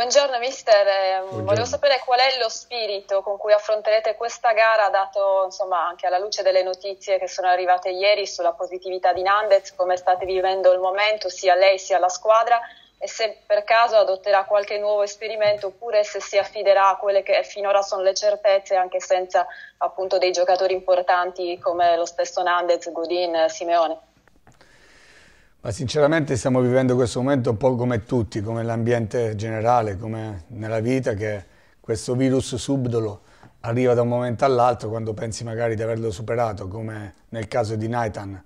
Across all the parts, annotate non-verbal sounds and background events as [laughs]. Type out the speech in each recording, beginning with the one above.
Buongiorno mister, eh, Buongiorno. volevo sapere qual è lo spirito con cui affronterete questa gara, dato insomma, anche alla luce delle notizie che sono arrivate ieri sulla positività di Nandez, come state vivendo il momento sia lei sia la squadra e se per caso adotterà qualche nuovo esperimento oppure se si affiderà a quelle che finora sono le certezze anche senza appunto dei giocatori importanti come lo stesso Nandez, Godin, Simeone. Ma sinceramente stiamo vivendo questo momento un po' come tutti, come l'ambiente generale, come nella vita, che questo virus subdolo arriva da un momento all'altro quando pensi magari di averlo superato, come nel caso di Nathan,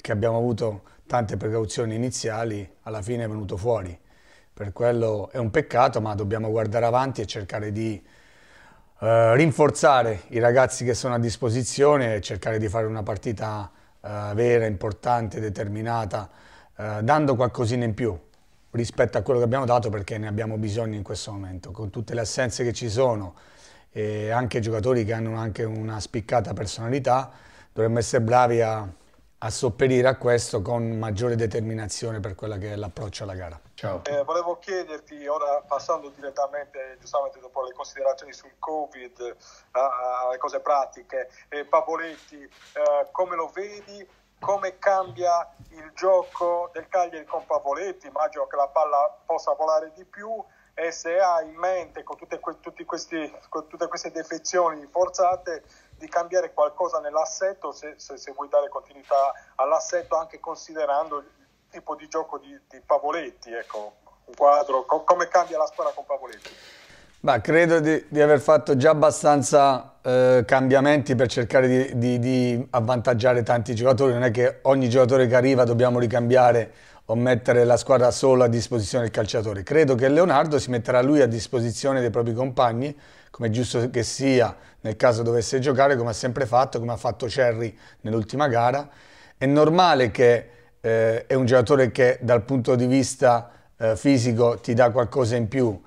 che abbiamo avuto tante precauzioni iniziali, alla fine è venuto fuori. Per quello è un peccato, ma dobbiamo guardare avanti e cercare di eh, rinforzare i ragazzi che sono a disposizione e cercare di fare una partita eh, vera, importante, determinata, eh, dando qualcosina in più rispetto a quello che abbiamo dato perché ne abbiamo bisogno in questo momento, con tutte le assenze che ci sono e anche giocatori che hanno anche una spiccata personalità, dovremmo essere bravi a, a sopperire a questo con maggiore determinazione per quella che è l'approccio alla gara. Ciao. Eh, volevo chiederti, ora passando direttamente, giustamente dopo le considerazioni sul Covid, alle cose pratiche, eh, Pavoletti, eh, come lo vedi come cambia il gioco del Cagliari con Pavoletti, immagino che la palla possa volare di più e se ha in mente con tutte, que- questi, con tutte queste defezioni forzate di cambiare qualcosa nell'assetto se, se, se, vuoi dare continuità all'assetto anche considerando il tipo di gioco di, di Pavoletti, ecco, un quadro, co- come cambia la squadra con Pavoletti. Beh, credo di, di, aver fatto già abbastanza eh, cambiamenti per cercare di, di, di, avvantaggiare tanti giocatori, non è che ogni giocatore che arriva dobbiamo ricambiare o mettere la squadra solo a disposizione del calciatore. Credo che Leonardo si metterà lui a disposizione dei propri compagni, come è giusto che sia nel caso dovesse giocare, come ha sempre fatto, come ha fatto Cerri nell'ultima gara. È normale che eh, è un giocatore che dal punto di vista eh, fisico ti dà qualcosa in più,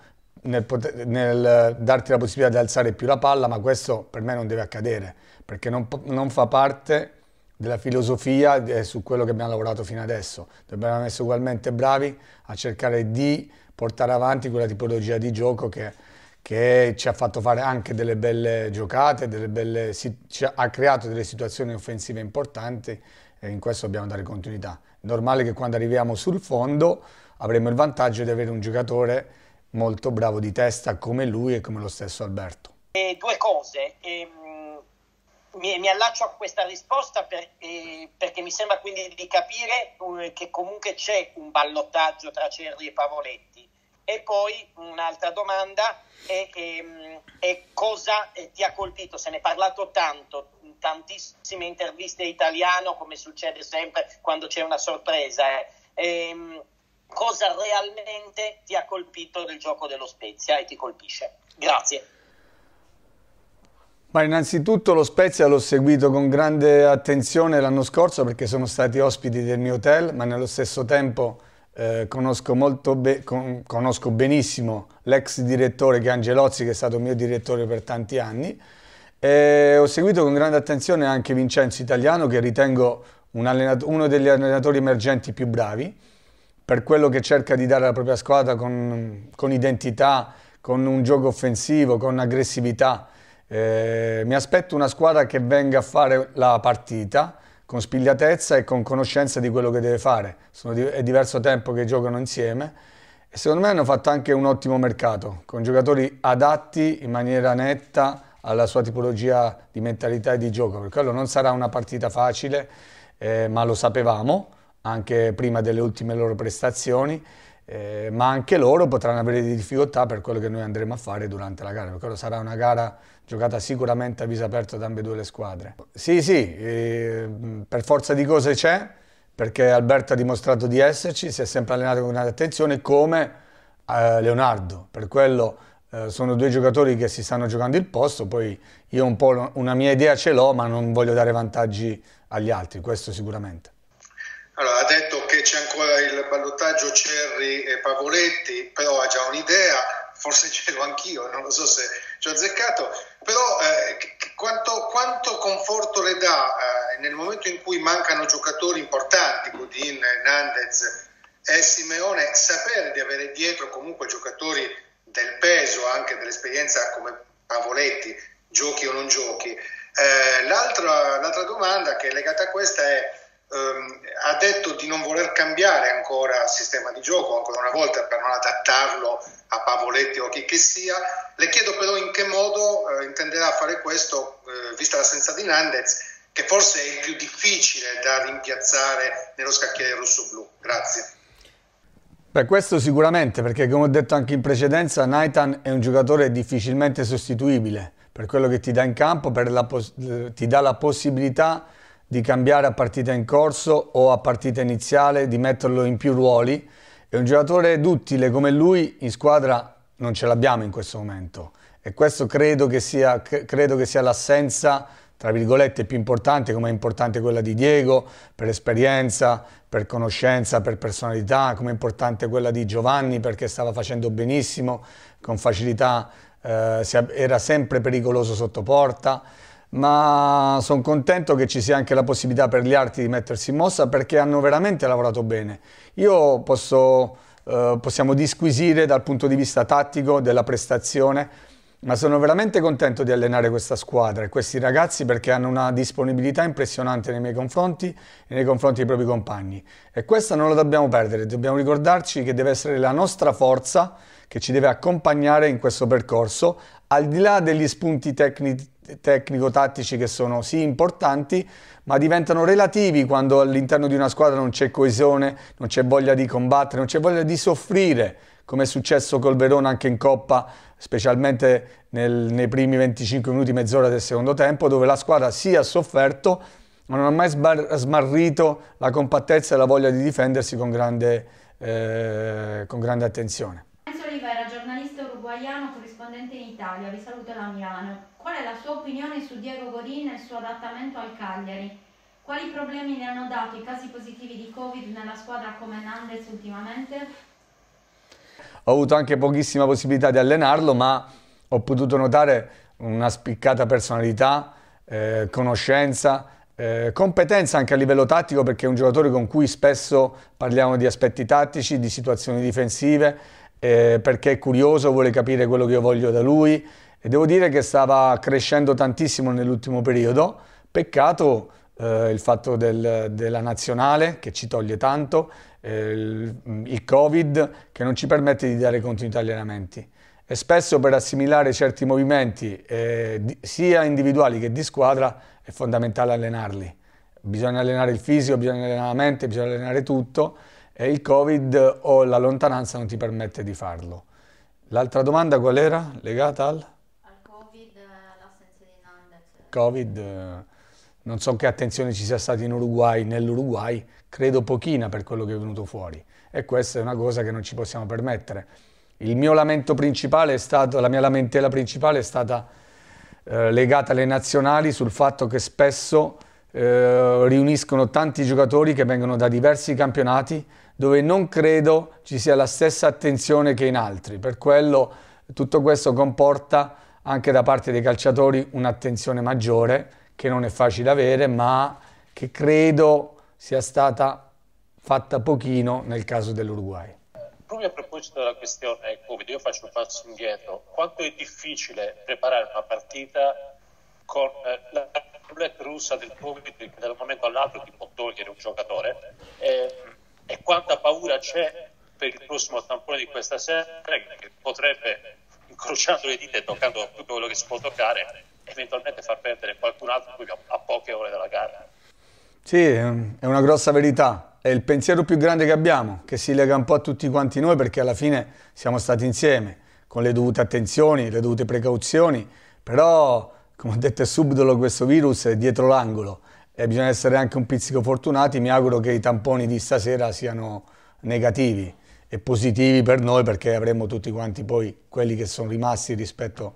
nel, poter, nel, darti la possibilità di alzare più la palla, ma questo per me non deve accadere, perché non, non fa parte della filosofia su quello che abbiamo lavorato fino adesso. Dobbiamo essere ugualmente bravi a cercare di portare avanti quella tipologia di gioco che, che ci ha fatto fare anche delle belle giocate, delle belle, ci ha creato delle situazioni offensive importanti e in questo dobbiamo dare continuità. È normale che quando arriviamo sul fondo avremo il vantaggio di avere un giocatore molto bravo di testa come lui e come lo stesso Alberto. Eh, due cose, ehm, mi, mi, allaccio a questa risposta per, eh, perché mi sembra quindi di capire eh, che comunque c'è un ballottaggio tra Cerri e Pavoletti. E poi un'altra domanda è, ehm, è cosa eh, ti ha colpito? Se ne è parlato tanto, in tantissime interviste italiano, come succede sempre quando c'è una sorpresa. Eh. Ehm, cosa realmente ti ha colpito del gioco dello Spezia e ti colpisce. Grazie. Ma innanzitutto lo Spezia l'ho seguito con grande attenzione l'anno scorso perché sono stati ospiti del mio hotel, ma nello stesso tempo eh, conosco, be con conosco, benissimo l'ex direttore che Angelozzi, che è stato mio direttore per tanti anni. E ho seguito con grande attenzione anche Vincenzo Italiano, che ritengo un uno degli allenatori emergenti più bravi per quello che cerca di dare alla propria squadra con, con identità, con un gioco offensivo, con aggressività. Eh, mi aspetto una squadra che venga a fare la partita con spigliatezza e con conoscenza di quello che deve fare. Sono di è diverso tempo che giocano insieme e secondo me hanno fatto anche un ottimo mercato, con giocatori adatti in maniera netta alla sua tipologia di mentalità e di gioco. Per quello non sarà una partita facile, eh, ma lo sapevamo anche prima delle ultime loro prestazioni, eh, ma anche loro potranno avere difficoltà per quello che noi andremo a fare durante la gara, perché sarà una gara giocata sicuramente a viso aperto da ambedue le squadre. Sì, sì, eh, per forza di cose c'è, perché Alberto ha dimostrato di esserci, si è sempre allenato con grande attenzione, come eh, Leonardo, per quello eh, sono due giocatori che si stanno giocando il posto, poi io un po' una mia idea ce l'ho, ma non voglio dare vantaggi agli altri, questo sicuramente. Allora, ha detto che c'è ancora il ballottaggio Cerri e Pavoletti, però ha già un'idea, forse ce l'ho anch'io, non lo so se ci ho azzeccato, però eh, quanto, quanto, conforto le dà eh, nel momento in cui mancano giocatori importanti, Godin, Nandez e Simeone, sapere di avere dietro comunque giocatori del peso, anche dell'esperienza come Pavoletti, giochi o non giochi. Eh, l'altra, l'altra domanda che è legata a questa è ehm, ha detto di non voler cambiare ancora il sistema di gioco, ancora una volta, per non adattarlo a Pavoletti o a chi che sia. Le chiedo però in che modo eh, intenderà fare questo, eh, vista l'assenza di Nandez, che forse è il più difficile da rimpiazzare nello scacchiere rosso-blu. Grazie. Beh, questo sicuramente, perché come ho detto anche in precedenza, Naitan è un giocatore difficilmente sostituibile per quello che ti dà in campo, la eh, ti dà la possibilità di cambiare a partita in corso o a partita iniziale, di metterlo in più ruoli. E un giocatore duttile come lui in squadra non ce l'abbiamo in questo momento. E questo credo che sia, sia l'assenza tra virgolette più importante come è importante quella di Diego per esperienza, per conoscenza, per personalità, come è importante quella di Giovanni perché stava facendo benissimo, con facilità eh, era sempre pericoloso sotto porta ma sono contento che ci sia anche la possibilità per gli arti di mettersi in mossa perché hanno veramente lavorato bene. Io posso, eh, possiamo disquisire dal punto di vista tattico della prestazione, ma sono veramente contento di allenare questa squadra e questi ragazzi perché hanno una disponibilità impressionante nei miei confronti e nei confronti dei propri compagni. E questa non la dobbiamo perdere, dobbiamo ricordarci che deve essere la nostra forza che ci deve accompagnare in questo percorso, al di là degli spunti tecnici tecnico-tattici che sono sì importanti, ma diventano relativi quando all'interno di una squadra non c'è coesione, non c'è voglia di combattere, non c'è voglia di soffrire, come è successo col Verona anche in Coppa, specialmente nel, nei primi 25 minuti, mezz'ora del secondo tempo, dove la squadra sì ha sofferto, ma non ha mai smarrito la compattezza e la voglia di difendersi con grande, eh, con grande attenzione uruguaiano corrispondente in Italia, vi saluta Damiano. Qual è la sua opinione su Diego Gorin e il suo adattamento al Cagliari? Quali problemi ne hanno dato i casi positivi di Covid nella squadra come Nandez ultimamente? Ho avuto anche pochissima possibilità di allenarlo, ma ho potuto notare una spiccata personalità, eh, conoscenza, eh, competenza anche a livello tattico perché è un giocatore con cui spesso parliamo di aspetti tattici, di situazioni difensive, eh, perché è curioso, vuole capire quello che io voglio da lui e devo dire che stava crescendo tantissimo nell'ultimo periodo, peccato eh, il fatto del, della nazionale che ci toglie tanto, eh, il, il Covid che non ci permette di dare continuità agli allenamenti e spesso per assimilare certi movimenti eh, di, sia individuali che di squadra è fondamentale allenarli. Bisogna allenare il fisico, bisogna allenare la mente, bisogna allenare tutto e il Covid o la lontananza non ti permette di farlo. L'altra domanda qual era? Legata al? Al Covid, eh, l'assenza di Nandes. Covid, eh, non so che attenzione ci sia stata in Uruguay, nell'Uruguay, credo pochina per quello che è venuto fuori. E questa è una cosa che non ci possiamo permettere. Il mio lamento principale è stato, la mia lamentela principale è stata eh, legata alle nazionali sul fatto che spesso eh, riuniscono tanti giocatori che vengono da diversi campionati dove non credo ci sia la stessa attenzione che in altri. Per quello tutto questo comporta anche da parte dei calciatori un'attenzione maggiore, che non è facile avere, ma che credo sia stata fatta pochino nel caso dell'Uruguay. Proprio a proposito della questione Covid, ecco, io faccio un passo indietro. Quanto è difficile preparare una partita con eh, la roulette russa del Covid che da un momento all'altro ti può togliere un giocatore? E eh, e quanta paura c'è per il prossimo tampone di questa sera che potrebbe, incrociando le dita e toccando tutto quello che si può toccare, eventualmente far perdere qualcun altro a poche ore dalla gara. Sì, è una grossa verità. È il pensiero più grande che abbiamo, che si lega un po' a tutti quanti noi perché alla fine siamo stati insieme, con le dovute attenzioni, le dovute precauzioni, però, come ho detto subito, questo virus è dietro l'angolo e bisogna essere anche un pizzico fortunati, mi auguro che i tamponi di stasera siano negativi e positivi per noi perché avremo tutti quanti poi quelli che sono rimasti rispetto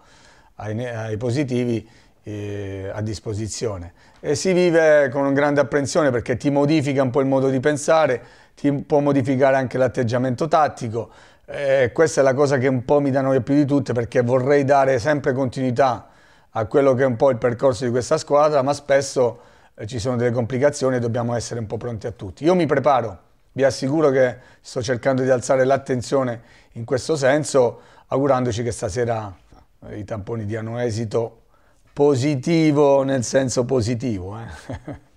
ai, ai positivi eh, a disposizione. E si vive con grande apprensione perché ti modifica un po' il modo di pensare, ti può modificare anche l'atteggiamento tattico, eh, questa è la cosa che un po' mi dà noia più di tutte perché vorrei dare sempre continuità a quello che è un po' il percorso di questa squadra, ma spesso ci sono delle complicazioni e dobbiamo essere un po' pronti a tutti. Io mi preparo, vi assicuro che sto cercando di alzare l'attenzione in questo senso, augurandoci che stasera eh, i tamponi diano esito positivo nel senso positivo. Eh. [laughs]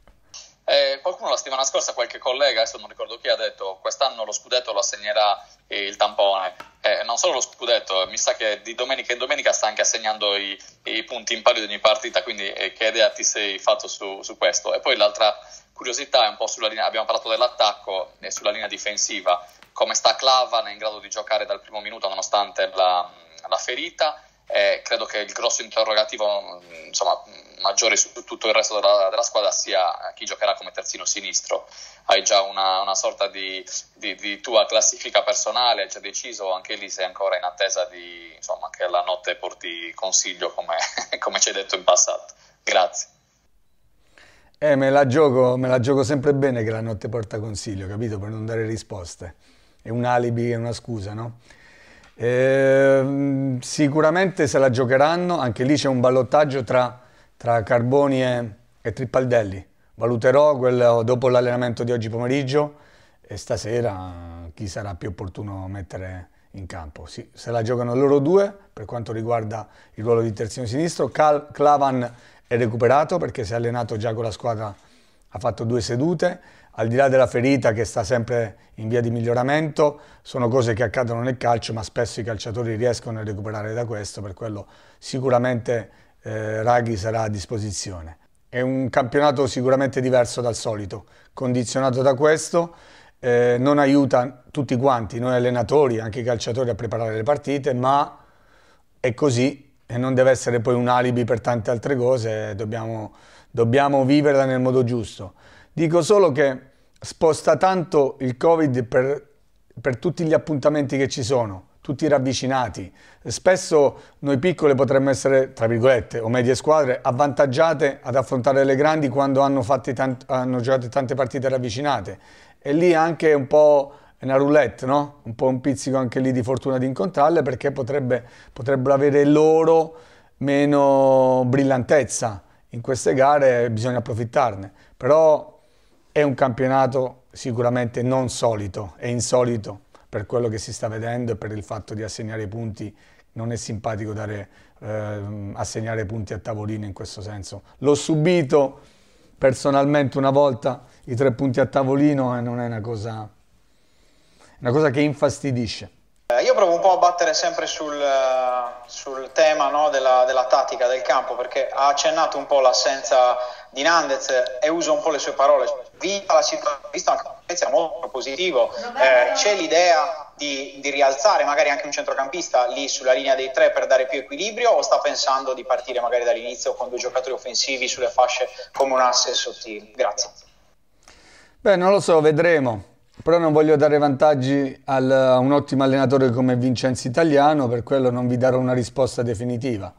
Eh, qualcuno la settimana scorsa, qualche collega, adesso non ricordo chi, ha detto quest'anno lo scudetto lo assegnerà eh, il tampone. Eh, non solo lo scudetto, eh, mi sa che di domenica in domenica sta anche assegnando i, i punti in pari di ogni partita, quindi eh, che idea ti sei fatto su, su questo? E poi l'altra curiosità è un po' sulla linea, abbiamo parlato dell'attacco e sulla linea difensiva, come sta Clavan è in grado di giocare dal primo minuto nonostante la, la ferita eh, credo che il grosso interrogativo mm, insomma, mm, maggiore su tutto il resto della, della, squadra sia chi giocherà come terzino sinistro. Hai già una, una sorta di, di, di, tua classifica personale, hai già deciso, anche lì sei ancora in attesa di, insomma, che la notte porti consiglio come, [laughs] come ci hai detto in passato. Grazie. Eh, me la, gioco, me la gioco sempre bene che la notte porta consiglio, capito? Per non dare risposte. È un alibi, è una scusa, no? Eh, sicuramente se la giocheranno, anche lì c'è un ballottaggio tra, tra Carboni e, e, Trippaldelli. Valuterò quello dopo l'allenamento di oggi pomeriggio e stasera chi sarà più opportuno mettere in campo. Sì, se la giocano loro due per quanto riguarda il ruolo di terzino sinistro. Cal Clavan è recuperato perché si è allenato già con la squadra, ha fatto due sedute al di là della ferita che sta sempre in via di miglioramento, sono cose che accadono nel calcio, ma spesso i calciatori riescono a recuperare da questo, per quello sicuramente eh, Raghi sarà a disposizione. È un campionato sicuramente diverso dal solito, condizionato da questo, eh, non aiuta tutti quanti, noi allenatori, anche i calciatori a preparare le partite, ma è così e non deve essere poi un alibi per tante altre cose, dobbiamo, dobbiamo viverla nel modo giusto. Dico solo che sposta tanto il Covid per, per tutti gli appuntamenti che ci sono tutti ravvicinati. Spesso noi piccole potremmo essere, tra virgolette, o medie squadre, avvantaggiate ad affrontare le grandi quando hanno, hanno giocato tante partite ravvicinate. E lì anche un po' una roulette, no? Un po' un pizzico anche lì di fortuna di incontrarle perché potrebbe, potrebbero avere loro meno brillantezza. In queste gare bisogna approfittarne. Però è un campionato sicuramente non solito, è insolito per quello che si sta vedendo e per il fatto di assegnare punti. Non è simpatico dare, eh, assegnare punti a tavolino in questo senso. L'ho subito personalmente una volta, i tre punti a tavolino, e eh, non è una cosa, una cosa che infastidisce. Eh, io provo un po' a battere sempre sul, sul tema no, della, della, tattica del campo perché ha accennato un po' l'assenza di Nandez e uso un po' le sue parole vita la situazione, visto anche un Spezia molto positivo, eh, c'è l'idea di, di, rialzare magari anche un centrocampista lì sulla linea dei tre per dare più equilibrio o sta pensando di partire magari dall'inizio con due giocatori offensivi sulle fasce come un asse sottile? Grazie. Beh, non lo so, vedremo. Però non voglio dare vantaggi a un ottimo allenatore come Vincenzo Italiano, per quello non vi darò una risposta definitiva.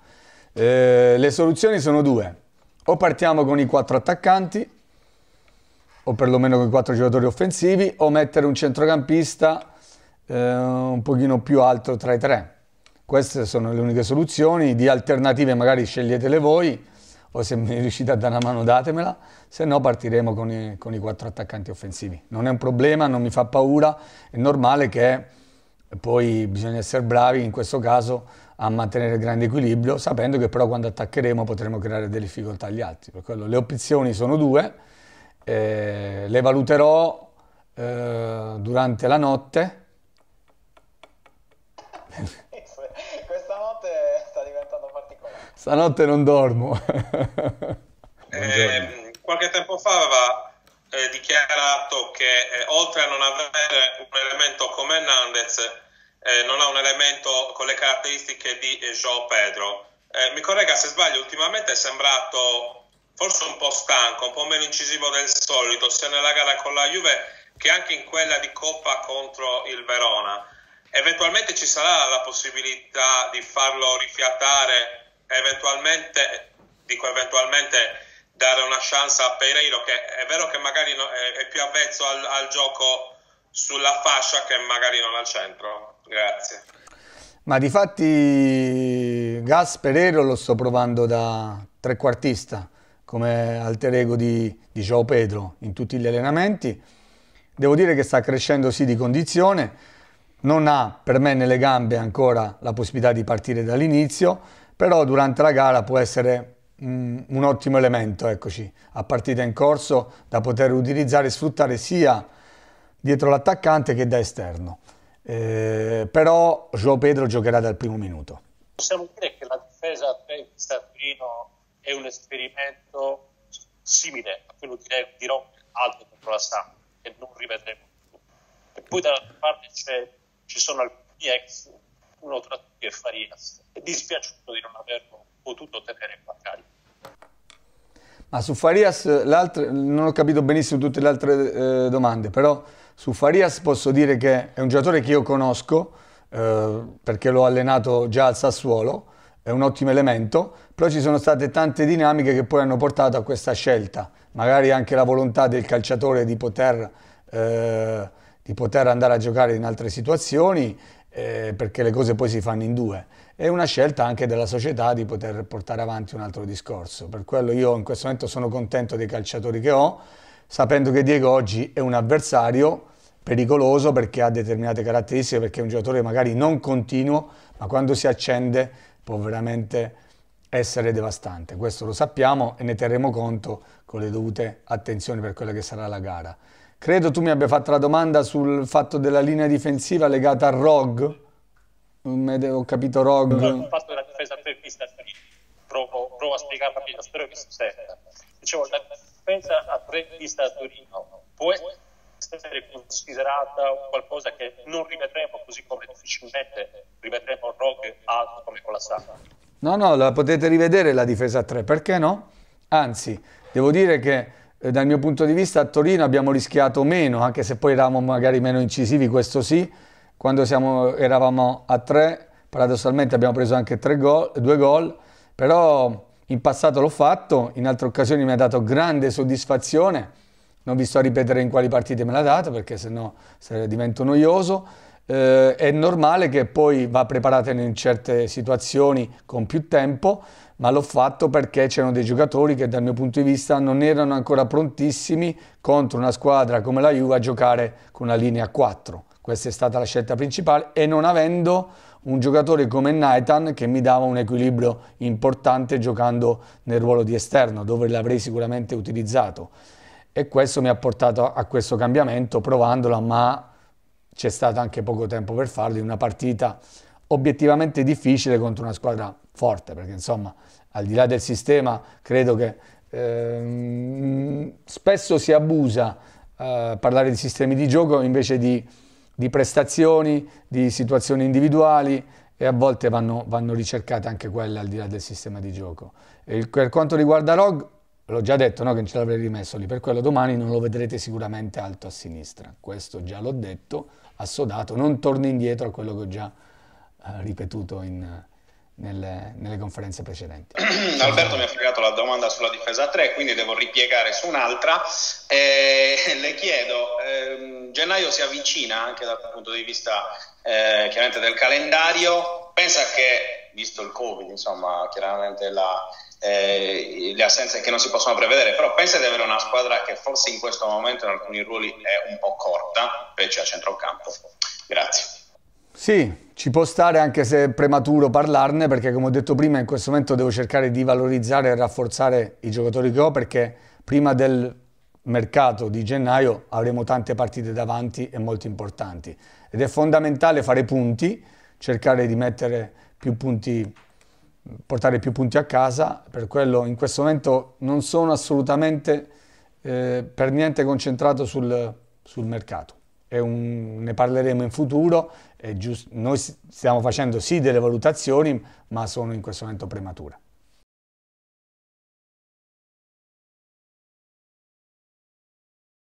Eh, le soluzioni sono due. O partiamo con i quattro attaccanti o perlomeno con i quattro giocatori offensivi, o mettere un centrocampista eh, un pochino più alto tra i tre. Queste sono le uniche soluzioni, di alternative magari sceglietele voi, o se mi riuscite a dare una mano datemela, se no partiremo con i, con i quattro attaccanti offensivi. Non è un problema, non mi fa paura, è normale che poi bisogna essere bravi in questo caso a mantenere il grande equilibrio, sapendo che però quando attaccheremo potremo creare delle difficoltà agli altri. Per quello le opzioni sono due, eh, le valuterò eh, durante la notte. [laughs] Questa notte sta diventando particolare. Stanotte non dormo. [laughs] eh, qualche tempo fa aveva eh, dichiarato che eh, oltre a non avere un elemento come Hernandez, eh, non ha un elemento con le caratteristiche di Jean Pedro. Eh, mi corregga se sbaglio, ultimamente è sembrato forse un po' stanco, un po' meno incisivo del solito, sia nella gara con la Juve che anche in quella di Coppa contro il Verona. Eventualmente ci sarà la possibilità di farlo rifiatare, eventualmente, dico eventualmente, dare una chance a Pereiro, che è vero che magari è più avvezzo al, al gioco sulla fascia che magari non al centro. Grazie. Ma di fatti Gas Pereiro lo sto provando da trequartista come alter ego di, di Joao Pedro in tutti gli allenamenti. Devo dire che sta crescendo sì di condizione, non ha per me nelle gambe ancora la possibilità di partire dall'inizio, però durante la gara può essere un, mm, un ottimo elemento, eccoci, a partita in corso da poter utilizzare e sfruttare sia dietro l'attaccante che da esterno. Eh, però Joao Pedro giocherà dal primo minuto. Possiamo dire che la difesa di Sabrino è un esperimento simile a quello di Rock alto contro la stampa, che non rivedremo più. E poi dall'altra parte ci sono alcuni ex, uno tra tutti è Farias, è dispiaciuto di non averlo potuto tenere in battaglia. Ma su Farias, non ho capito benissimo tutte le altre eh, domande, però su Farias posso dire che è un giocatore che io conosco, eh, perché l'ho allenato già al Sassuolo, è un ottimo elemento, però ci sono state tante dinamiche che poi hanno portato a questa scelta, magari anche la volontà del calciatore di poter, eh, di poter andare a giocare in altre situazioni, eh, perché le cose poi si fanno in due, è una scelta anche della società di poter portare avanti un altro discorso. Per quello io in questo momento sono contento dei calciatori che ho, sapendo che Diego oggi è un avversario pericoloso perché ha determinate caratteristiche, perché è un giocatore magari non continuo, ma quando si accende può veramente essere devastante. Questo lo sappiamo e ne terremo conto con le dovute attenzioni per quella che sarà la gara. Credo tu mi abbia fatto la domanda sul fatto della linea difensiva legata a Rog. Ho capito Rog. Il fatto della difesa per vista, provo, provo a spiegarla meglio, spero che si Dicevo, la difesa a tre pista a Torino può essere essere considerata qualcosa che non rivedremo così come difficilmente rivedremo Rogue alto come con la Sara. No, no, la potete rivedere la difesa a 3, perché no? Anzi, devo dire che eh, dal mio punto di vista a Torino abbiamo rischiato meno, anche se poi eravamo magari meno incisivi, questo sì, quando siamo, eravamo a 3 paradossalmente abbiamo preso anche gol, due gol, però in passato l'ho fatto, in altre occasioni mi ha dato grande soddisfazione non vi sto a ripetere in quali partite me l'ha data perché sennò divento noioso. Eh, è normale che poi va preparata in certe situazioni con più tempo, ma l'ho fatto perché c'erano dei giocatori che dal mio punto di vista non erano ancora prontissimi contro una squadra come la Juve a giocare con una linea 4. Questa è stata la scelta principale e non avendo un giocatore come Nathan che mi dava un equilibrio importante giocando nel ruolo di esterno dove l'avrei sicuramente utilizzato e questo mi ha portato a questo cambiamento provandola, ma c'è stato anche poco tempo per farlo in una partita obiettivamente difficile contro una squadra forte, perché insomma, al di là del sistema, credo che ehm, spesso si abusa eh, parlare di sistemi di gioco invece di, di prestazioni, di situazioni individuali e a volte vanno, vanno, ricercate anche quelle al di là del sistema di gioco. E per quanto riguarda Rog, l'ho già detto no, che ce l'avrei rimesso lì, per quello domani non lo vedrete sicuramente alto a sinistra. Questo già l'ho detto, assodato, non torno indietro a quello che ho già eh, ripetuto in, nelle, nelle, conferenze precedenti. [clears throat] Alberto mi ha fregato la domanda sulla difesa 3, quindi devo ripiegare su un'altra. Eh, [laughs] le chiedo, ehm, gennaio si avvicina anche dal punto di vista eh, chiaramente del calendario, pensa che, visto il Covid, insomma, chiaramente la eh, le assenze che non si possono prevedere, però pensa di avere una squadra che forse in questo momento in alcuni ruoli è un po' corta, invece a centrocampo. Grazie. Sì, ci può stare anche se è prematuro parlarne perché come ho detto prima in questo momento devo cercare di valorizzare e rafforzare i giocatori che ho perché prima del mercato di gennaio avremo tante partite davanti e molto importanti ed è fondamentale fare punti, cercare di mettere più punti portare più punti a casa, per quello in questo momento non sono assolutamente eh, per niente concentrato sul, sul mercato. Un, ne parleremo in futuro, noi stiamo facendo sì delle valutazioni, ma sono in questo momento premature.